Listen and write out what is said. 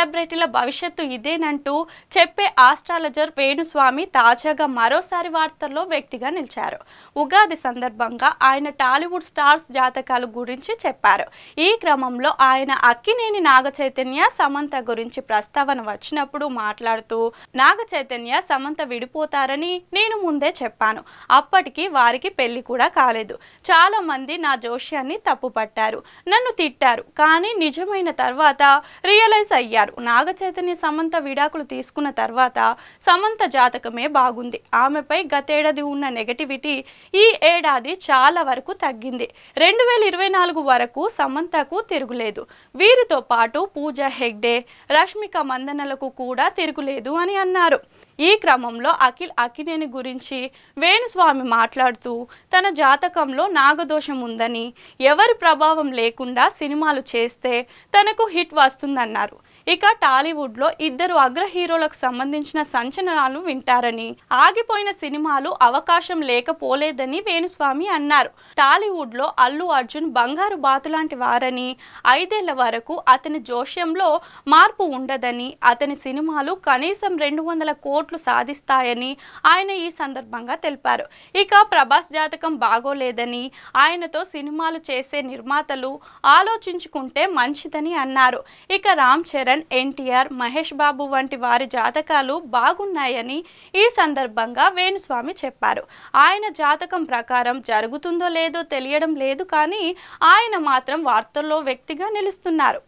సెలబ్రిటీల భవిష్యత్తు ఇదేనంటూ చెప్పే ఆస్ట్రాలజర్ వేణుస్వామి తాజాగా మరోసారి వార్తల్లో వ్యక్తిగా నిలిచారు ఉగాది సందర్భంగా ఆయన టాలీవుడ్ స్టార్స్ జాతకాల గురించి చెప్పారు ఈ క్రమంలో ఆయన అక్కినేని నాగ చైతన్య సమంత గురించి ప్రస్తావన వచ్చినప్పుడు మాట్లాడుతూ నాగ చైతన్య సమంత విడిపోతారని నేను ముందే చెప్పాను అప్పటికి వారికి పెళ్లి కూడా కాలేదు చాలా మంది నా జోష్యాన్ని తప్పుపట్టారు నన్ను తిట్టారు కానీ నిజమైన తర్వాత రియలైజ్ అయ్యారు తెలిపారు నాగ చైతన్య సమంత విడాకులు తీసుకున్న తర్వాత సమంత జాతకమే బాగుంది ఆమెపై గతేడాది ఉన్న నెగటివిటీ ఈ ఏడాది చాలా వరకు తగ్గింది రెండు వేల ఇరవై నాలుగు వరకు సమంతకు తిరుగులేదు వీరితో పాటు పూజ హెగ్డే రష్మిక మందనలకు కూడా తిరుగులేదు అని అన్నారు ఈ క్రమంలో అఖిల్ అఖినేని గురించి వేణుస్వామి మాట్లాడుతూ తన జాతకంలో నాగదోషం ఉందని ఎవరి ప్రభావం లేకుండా సినిమాలు చేస్తే తనకు హిట్ వస్తుందన్నారు ఇక టాలీవుడ్లో ఇద్దరు అగ్ర హీరోలకు సంబంధించిన సంచలనాలు వింటారని ఆగిపోయిన సినిమాలు అవకాశం లేకపోలేదని వేణుస్వామి అన్నారు టాలీవుడ్లో అల్లు అర్జున్ బంగారు బాతులాంటి వారని ఐదేళ్ల వరకు అతని జోష్యంలో మార్పు ఉండదని అతని సినిమాలు కనీసం రెండు వందల కోట్లు సాధిస్తాయని ఆయన ఈ సందర్భంగా తెలిపారు ఇక ప్రభాస్ జాతకం బాగోలేదని ఆయనతో సినిమాలు చేసే నిర్మాతలు ఆలోచించుకుంటే మంచిదని అన్నారు ఇక రామ్ చరణ్ చరణ్ ఎన్టీఆర్ మహేష్ బాబు వంటి వారి జాతకాలు బాగున్నాయని ఈ సందర్భంగా వేణుస్వామి చెప్పారు ఆయన జాతకం ప్రకారం జరుగుతుందో లేదో తెలియడం లేదు కానీ ఆయన మాత్రం వార్తల్లో వ్యక్తిగా నిలుస్తున్నారు